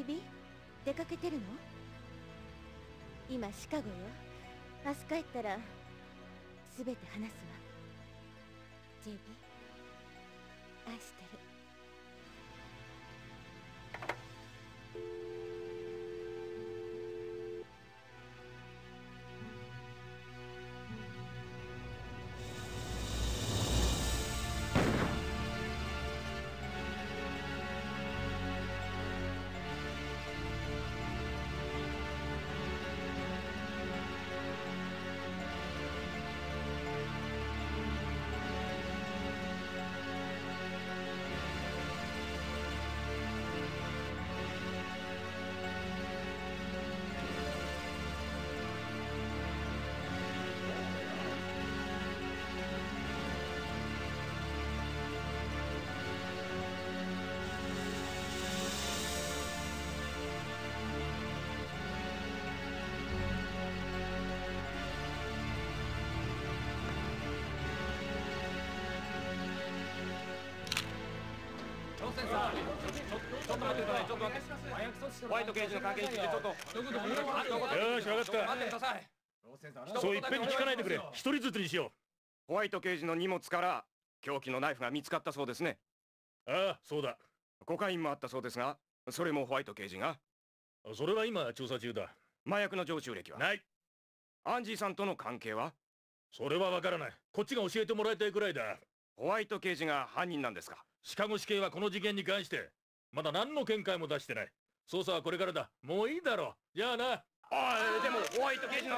イビ出かけてるの今シカゴよ明日帰ったら全て話すわ JB 愛してるいちょっと待ってホワイト刑事の関係についてちょっとよし分かった待ってくださいそういっぺんに聞かないでくれ一人ずつにしようホワイト刑事の荷物から凶器のナイフが見つかったそうですねああそうだコカインもあったそうですがそれもホワイト刑事がそれは今調査中だ麻薬の常習歴はないアンジーさんとの関係はそれはわからないこっちが教えてもらいたいくらいだホワイト刑事が犯人なんですかシカゴ死刑はこの事件に関してまだ何の見解も出してない捜査はこれからだもういいだろうじゃあなおいでもホワイト刑事の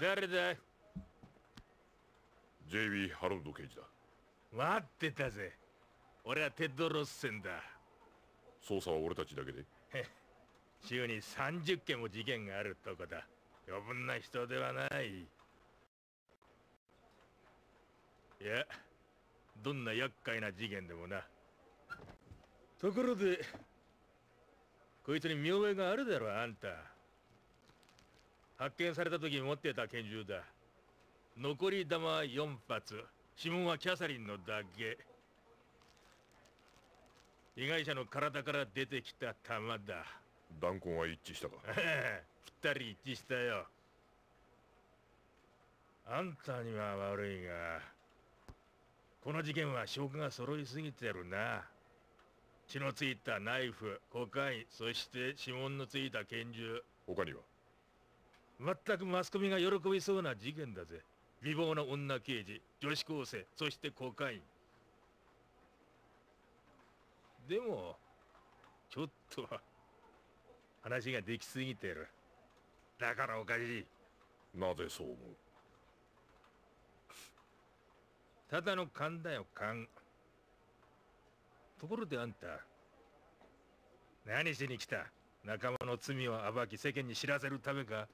誰だ ?JB ハロルド刑事だ待ってたぜ俺はテッド・ロッセンだ捜査は俺たちだけで週に30件も事件があるとこだ余分な人ではないいやどんな厄介な事件でもなところでこいつに見覚えがあるだろあんた発見された時持ってた拳銃だ残り弾は4発指紋はキャサリンのだけ被害者の体から出てきた弾だ弾痕は一致したか ぴったり一致したよあんたには悪いがこの事件は証拠が揃いすぎてるな血のついたナイフコカインそして指紋のついた拳銃他には全くマスコミが喜びそうな事件だぜ美貌の女刑事女子高生そしてコカインでもちょっとは話ができすぎてるだからおかしいなぜそう思うただの勘だよ勘ところであんた何しに来た仲間の罪を暴き世間に知らせるためか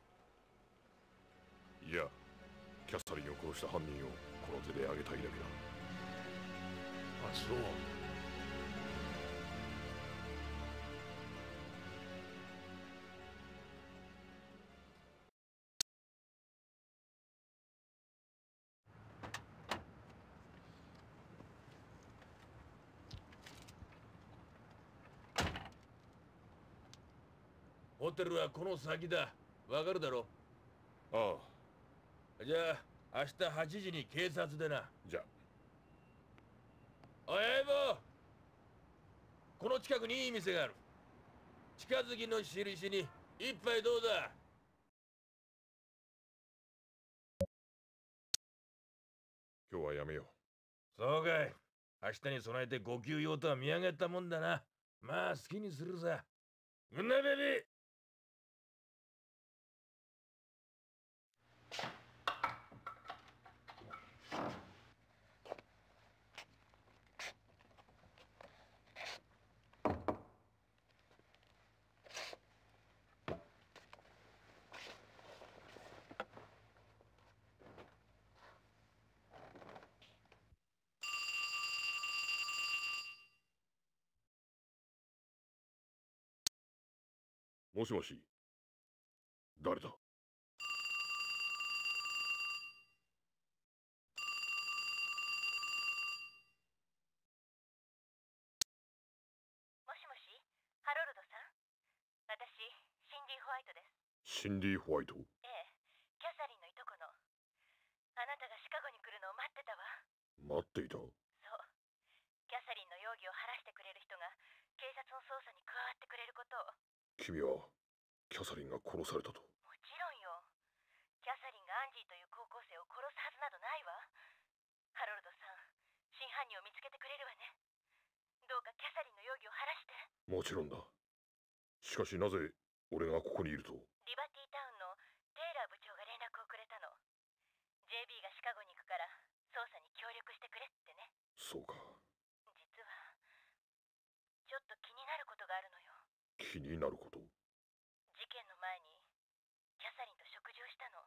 いやキャサリンを殺した犯人をこの手で挙げたいだけだあそうホテルはこの先だわかるだろああじゃあ明日8時に警察でなじゃおい相この近くにいい店がある近づきの印に一杯どうだ今日はやめようそうかい明日に備えてご休養とは見上げたもんだなまあ好きにするさうンナベビもしもし誰だももししハロルドさん私シンディ・ホワイトですシンディ・ホワイトええ、キャサリンのいとこの。あなたがシカゴに来るのを待ってたわ。待っていた君はキャサリンが殺されたともちろんよキャサリンがアンジーという高校生を殺すはずなどないわハロルドさん真犯人を見つけてくれるわねどうかキャサリンの容疑を晴らしてもちろんだしかしなぜ俺がここにいるとになること事件の前にキャサリンと食事をしたの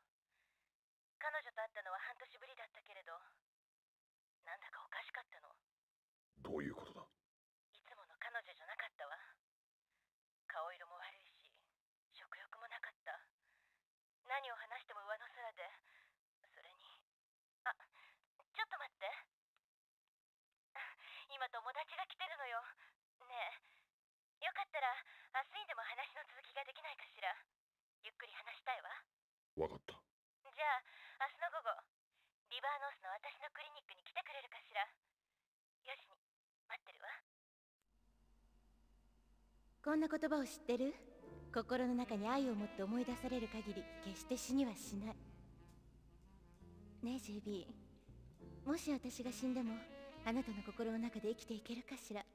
彼女と会ったのは半年ぶりだったけれどなんだかおかしかったのどういうことだいつもの彼女じゃなかったわ顔色も悪いし食欲もなかった何を話しても上の空でそれにあちょっと待って今友達が来てるのよねえよかったら明日にでも話の続きができないかしらゆっくり話したいわわかったじゃあ明日の午後リバーノースの私のクリニックに来てくれるかしらよしに待ってるわこんな言葉を知ってる心の中に愛を持って思い出される限り決して死にはしないねえ JB もし私が死んでもあなたの心の中で生きていけるかしら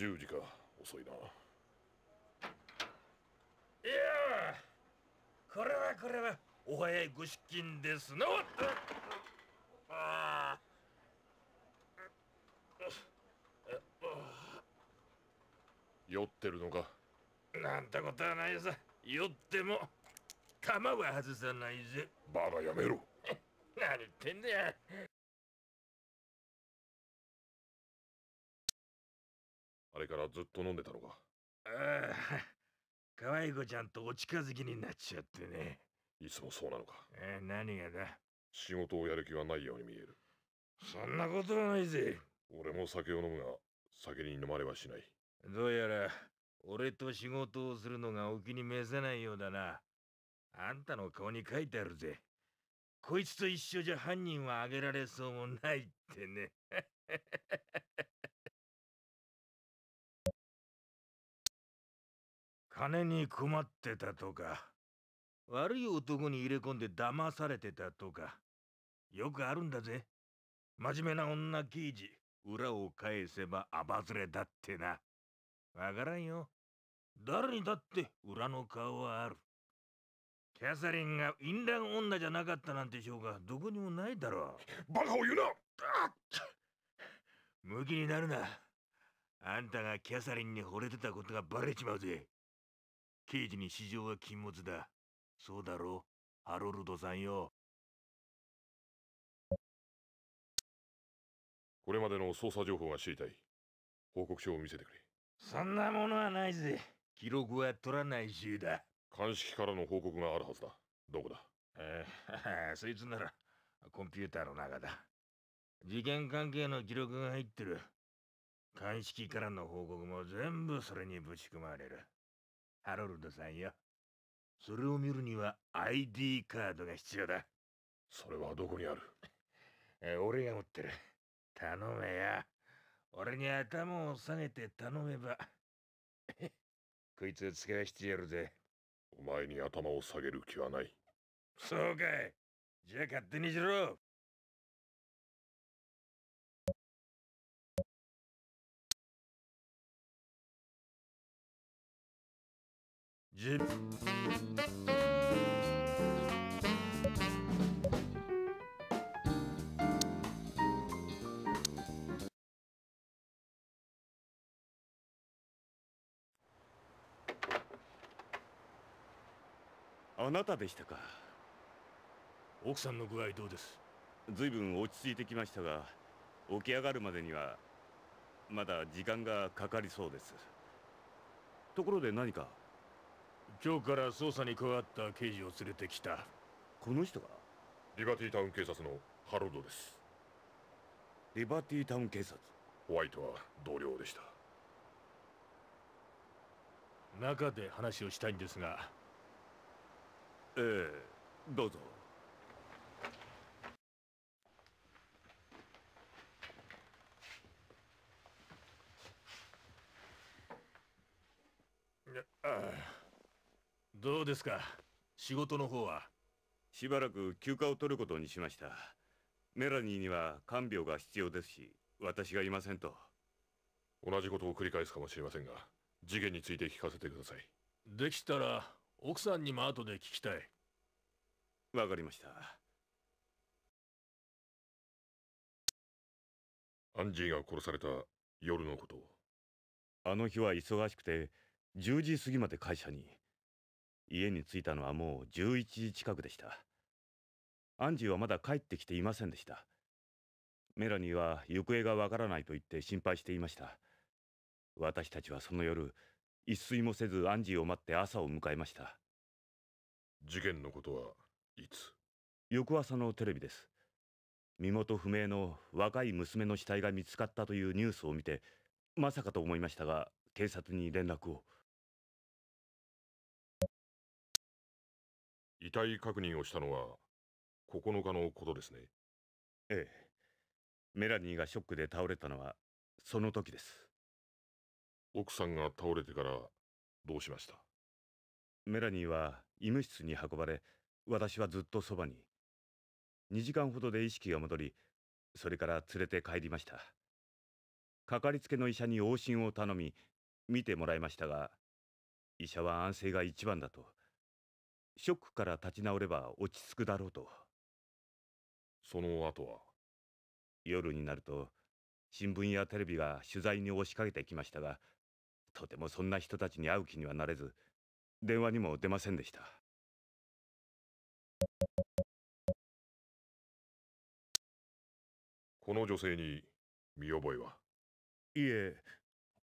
十時か遅いないやこれはこれはお早いご出勤ですのああ酔ってるのかなんてことはないさ酔っても弾は外さないぜバカやめろ 何言ってんだよれからずっと飲んでたのかああ可愛い子ちゃんとお近づきになっちゃってねいつもそうなのかえー、何がだ仕事をやる気はないように見えるそんなことはないぜ俺も酒を飲むが酒に飲まれはしないどうやら俺と仕事をするのがお気に召さないようだなあんたの顔に書いてあるぜこいつと一緒じゃ犯人はあげられそうもないってね金に困ってたとか悪い男に入れ込んで騙されてたとかよくあるんだぜ真面目な女刑事裏を返せばあばずれだってなわからんよ誰にだって裏の顔はあるキャサリンが淫乱女じゃなかったなんてうがどこにもないだろうバカを言うな無気になるなあんたがキャサリンに惚れてたことがバレちまうぜ刑事に市場は禁物だ。そうだろう、ハロルドさんよ。これまでの捜査情報が知りたい。報告書を見せてくれ。そんなものはないぜ。記録は取らない銃だ。鑑識からの報告があるはずだ。どこだえー、そいつなら、コンピューターの中だ。事件関係の記録が入ってる。鑑識からの報告も全部それにぶち込まれる。ハロルドさんよ。それを見るには ID カードが必要だ。それはどこにある 俺が持ってる。頼めや。俺に頭を下げて頼めば。こいつを使わしてやるぜ。お前に頭を下げる気はない。そうかい。じゃあ勝手にしろ。あなたでしたか奥さんの具合どうですずいぶん落ち着いてきましたが起き上がるまでにはまだ時間がかかりそうですところで何か今日から捜査に加わった刑事を連れてきたこの人がリバティタウン警察のハロードですリバティタウン警察ホワイトは同僚でした中で話をしたいんですがええどうぞああどうですか仕事の方はしばらく休暇を取ることにしましたメラニーには看病が必要ですし私がいませんと同じことを繰り返すかもしれませんが事件について聞かせてくださいできたら奥さんにも後で聞きたいわかりましたアンジーが殺された夜のことあの日は忙しくて10時過ぎまで会社に家に着いたのはもう11時近くでしたアンジーはまだ帰ってきていませんでしたメラニーは行方がわからないと言って心配していました私たちはその夜一睡もせずアンジーを待って朝を迎えました事件のことはいつ翌朝のテレビです身元不明の若い娘の死体が見つかったというニュースを見てまさかと思いましたが警察に連絡を遺体確認をしたのは9日のことですねええメラニーがショックで倒れたのはその時です奥さんが倒れてからどうしましたメラニーは医務室に運ばれ私はずっとそばに2時間ほどで意識が戻りそれから連れて帰りましたかかりつけの医者に往診を頼み見てもらいましたが医者は安静が一番だとショックから立ち直れば落ち着くだろうとその後は夜になると新聞やテレビが取材に押しかけてきましたがとてもそんな人たちに会う気にはなれず電話にも出ませんでしたこの女性に見覚えはいえ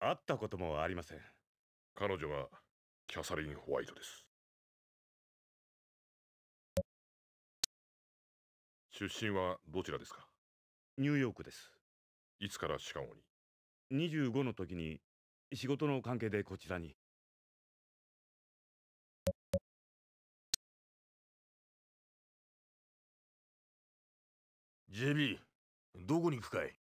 会ったこともありません彼女がキャサリン・ホワイトです出身はどちらですかニューヨークです。いつからシカゴに ?25 の時に仕事の関係でこちらに。JB、どこに行くかい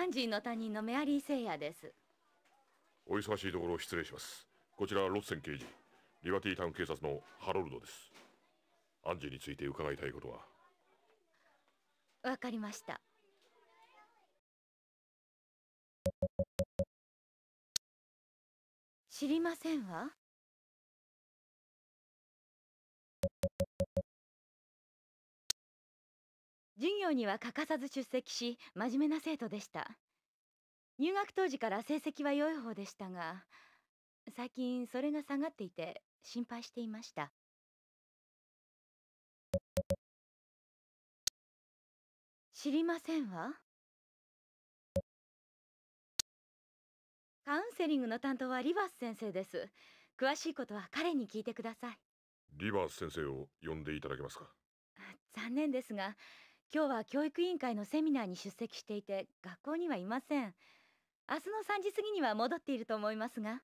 アンジーの他人のメアリー・セイですお忙しいところ失礼しますこちらロッセン刑事リバティタウン警察のハロルドですアンジーについて伺いたいことはわかりました知りませんわ授業には欠かさず出席し真面目な生徒でした入学当時から成績は良い方でしたが最近それが下がっていて心配していました知りませんわカウンセリングの担当はリバース先生です詳しいことは彼に聞いてくださいリバース先生を呼んでいただけますか残念ですが今日は教育委員会のセミナーに出席していて学校にはいません明日の3時過ぎには戻っていると思いますが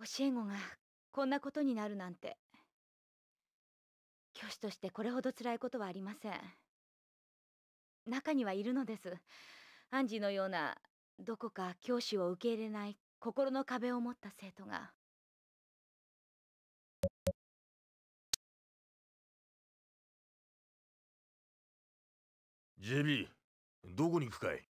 教え子がこんなことになるなんて教師としてこれほど辛いことはありません中にはいるのですアンジーのようなどこか教師を受け入れない心の壁を持った生徒が「JB どこに行くかい?」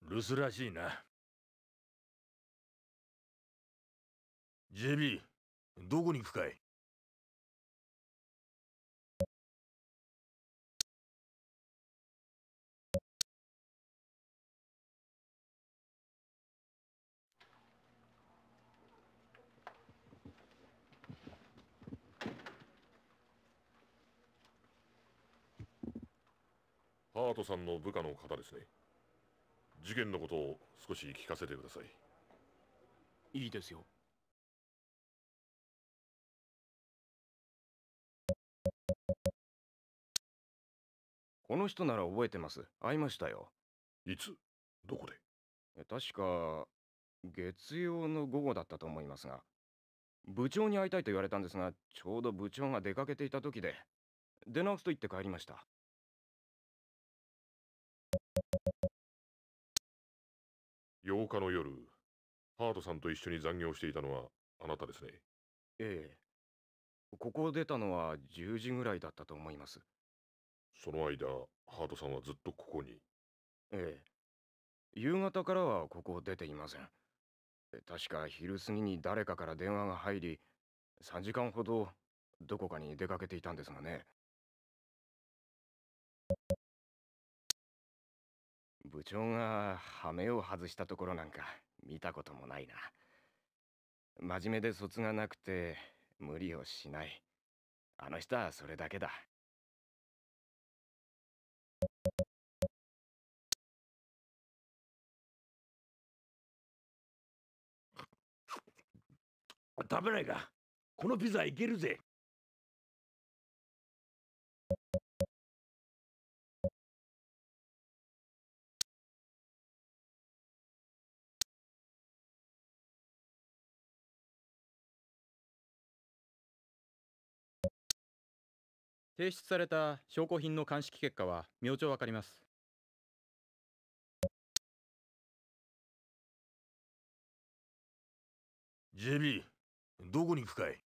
留守らしいな。ジェビー、どこに行くかいハートさんの部下の方ですね事件のことを少し聞かせてくださいいいですよこの人なら覚えてます。会いましたよ。いつどこで確か、月曜の午後だったと思いますが。部長に会いたいと言われたんですが、ちょうど部長が出かけていた時で、出直すと言って帰りました。8日の夜、ハートさんと一緒に残業していたのはあなたですね。ええ。ここを出たのは10時ぐらいだったと思います。その間ハートさんはずっとここにええ夕方からはここを出ていません確か昼過ぎに誰かから電話が入り3時間ほどどこかに出かけていたんですがね部長が羽目を外したところなんか見たこともないな真面目で卒がなくて無理をしないあの人はそれだけだ食べないか。このピザいけるぜ。提出された証拠品の鑑識結果は明朝わかります。ジェビーどこに行くかい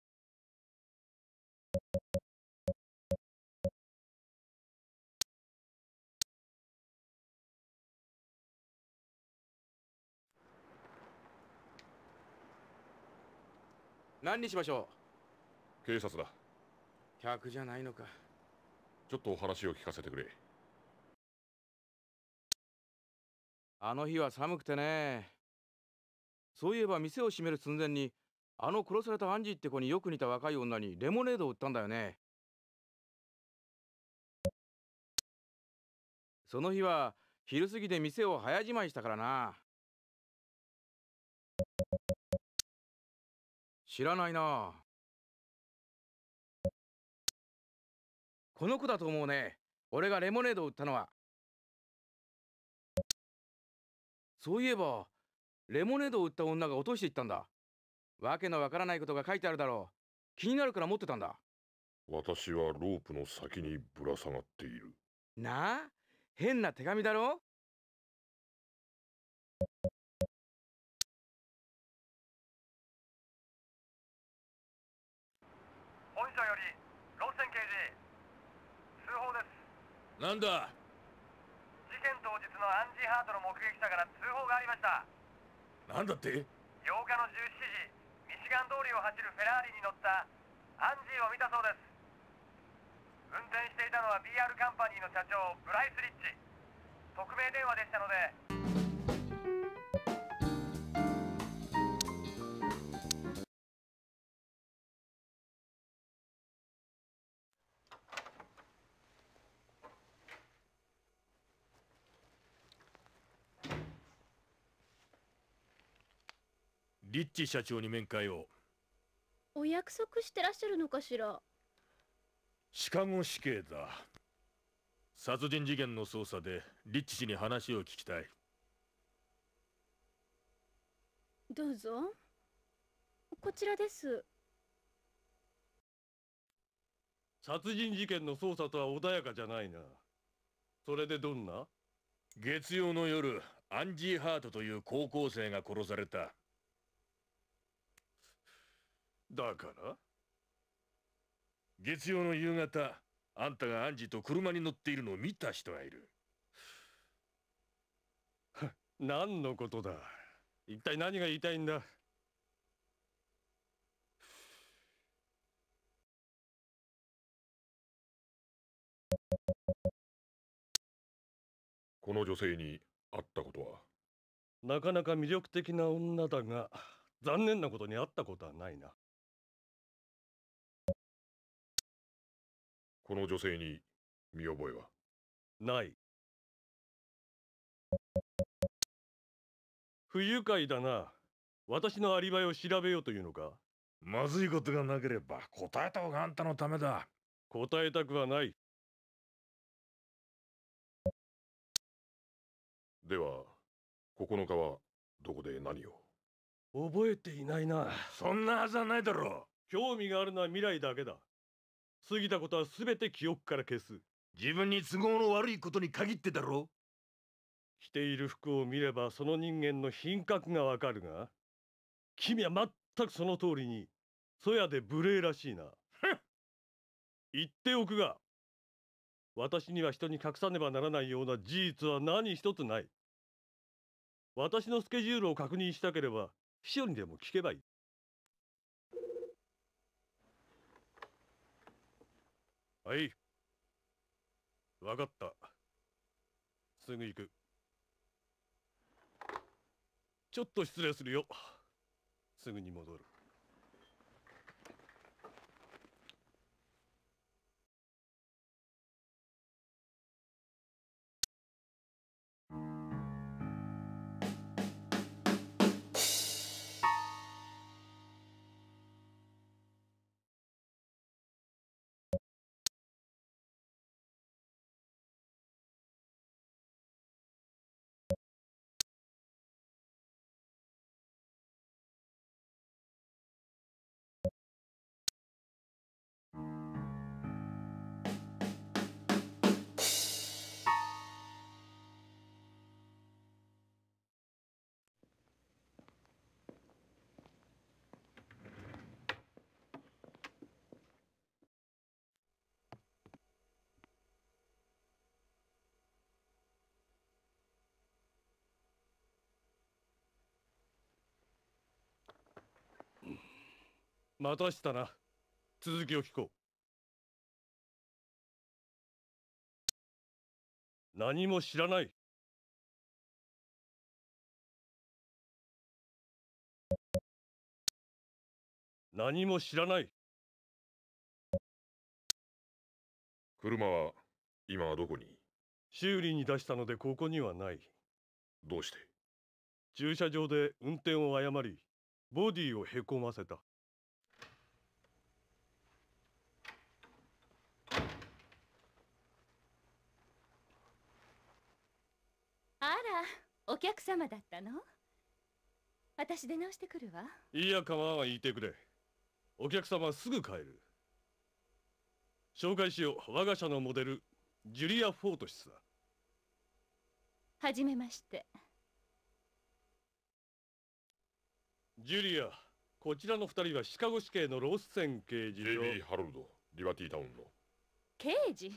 何にしましょう警察だ客じゃないのかちょっとお話を聞かせてくれあの日は寒くてねそういえば店を閉める寸前にあの殺されたアンジーって子によく似た若い女にレモネードを売ったんだよねその日は昼過ぎで店を早じまいしたからな知らないなこの子だと思うね俺がレモネードを売ったのはそういえばレモネードを売った女が落としていったんだわけのわからないことが書いてあるだろう気になるから持ってたんだ私はロープの先にぶら下がっているなあ変な手紙だろ本社よりロッセン刑事通報ですなんだ事件当日のアンジーハートの目撃者から通報がありましたなんだって8日の17時間通りを走るフェラーリに乗ったアンジーを見たそうです運転していたのは BR カンパニーの社長ブライス・リッチ匿名電話でしたのでリッチ社長に面会をお約束してらっしゃるのかしらシカゴ死刑だ殺人事件の捜査でリッチ氏に話を聞きたいどうぞこちらです殺人事件の捜査とは穏やかじゃないなそれでどんな月曜の夜アンジー・ハートという高校生が殺されただから月曜の夕方あんたがアンジと車に乗っているのを見た人がいる 何のことだ一体何が言いたいんだこの女性に会ったことはなかなか魅力的な女だが残念なことに会ったことはないなこの女性に見覚えはない不愉快だな私のアリバイを調べようというのかまずいことがなければ答えた方があんたのためだ答えたくはないでは9日はどこで何を覚えていないなそんなはずはないだろう興味があるのは未来だけだ過ぎたことは全て記憶から消す自分に都合の悪いことに限ってだろ着ている服を見ればその人間の品格がわかるが君は全くその通りにそやで無礼らしいな言っておくが私には人に隠さねばならないような事実は何一つない私のスケジュールを確認したければ秘書にでも聞けばいいはい分かったすぐ行くちょっと失礼するよすぐに戻る待たしたな続きを聞こう何も知らない何も知らない車は今はどこに修理に出したのでここにはないどうして駐車場で運転を誤りボディをへこませたお客様だったの私出直してくるわいや構わんいってくれお客様すぐ帰る紹介しよう我が社のモデルジュリア・フォートスだはじめましてジュリアこちらの二人はシカゴ市警のロースセン刑事ジェー・ハロルドリバティタウンの刑事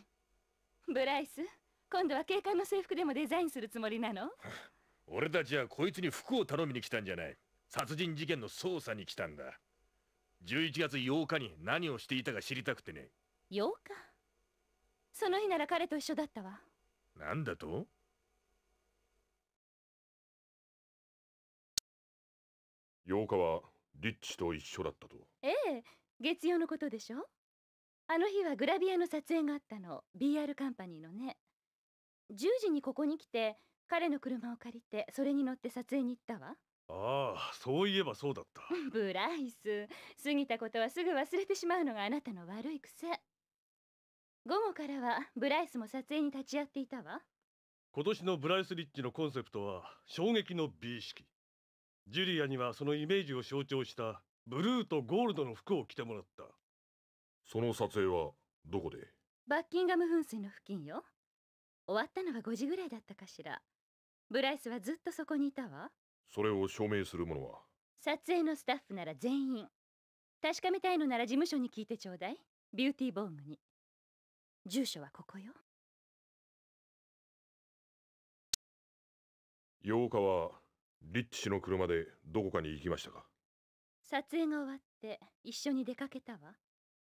ブライス今度は警官の制服でもデザインするつもりなの俺たちはこいつに服を頼みに来たんじゃない殺人事件の捜査に来たんだ11月8日に何をしていたか知りたくてね8日その日なら彼と一緒だったわなんだと8日はリッチと一緒だったとええ月曜のことでしょあの日はグラビアの撮影があったの BR カンパニーのね10時にここに来て彼の車を借りてそれに乗って撮影に行ったわああそういえばそうだった ブライス過ぎたことはすぐ忘れてしまうのがあなたの悪い癖午後からはブライスも撮影に立ち会っていたわ今年のブライス・リッチのコンセプトは衝撃の美意識ジュリアにはそのイメージを象徴したブルーとゴールドの服を着てもらったその撮影はどこでバッキンガム噴水の付近よ終わったのは5時ぐらいだったかしらブライスはずっとそこにいたわそれを証明する者は撮影のスタッフなら全員確かめたいのなら事務所に聞いてちょうだいビューティーボームに住所はここよ8日はリッチ氏の車でどこかに行きましたか撮影が終わって一緒に出かけたわ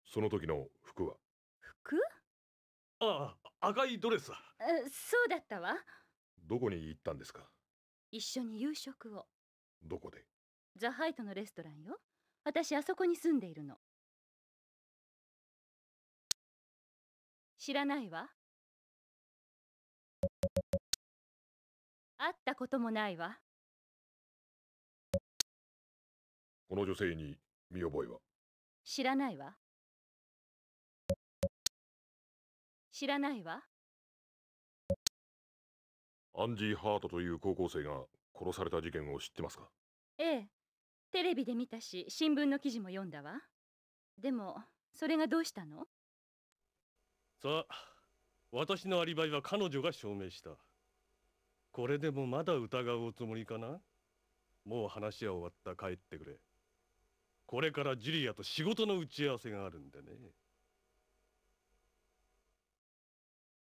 その時の服は服ああ赤いドレスだそうだったわどこに行ったんですか一緒に夕食をどこでザ・ハイトのレストランよ私あそこに住んでいるの知らないわ会ったこともないわこの女性に見覚えは知らないわ知らないわアンジー・ハートという高校生が殺された事件を知ってますかええテレビで見たし新聞の記事も読んだわでもそれがどうしたのさあ私のアリバイは彼女が証明したこれでもまだ疑うつもりかなもう話は終わった帰ってくれこれからジュリアと仕事の打ち合わせがあるんでね